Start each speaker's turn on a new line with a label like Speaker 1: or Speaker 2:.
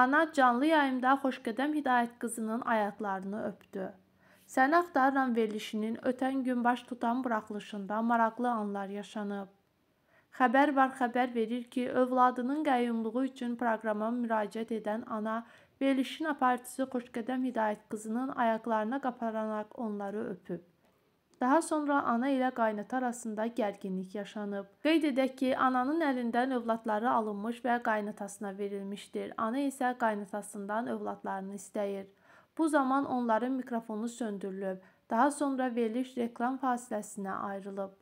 Speaker 1: Ana canlı yayımda xoşqədəm Hidayət qızının ayaqlarını öpdü. Səni axtarıram verilişinin ötən gün baş tutan buraxılışında maraqlı anlar yaşanıb. Xəbər var xəbər verir ki, övladının qəyyumluğu üçün proqrama müraciət edən ana verilişin aparıcısı xoşqədəm Hidayət qızının ayaqlarına qapanaraq onları öpüb. Daha sonra ana ilə qaynata arasında gərginlik yaşanıb. Qeyd edək ki, ananın əlindən övladları alınmış və qaynatasına verilmişdir. Ana isə qaynatasından övladlarını istəyir. Bu zaman onların mikrofonu söndürülüb. Daha sonra veriliş reklam fasiləsinə ayrılıb.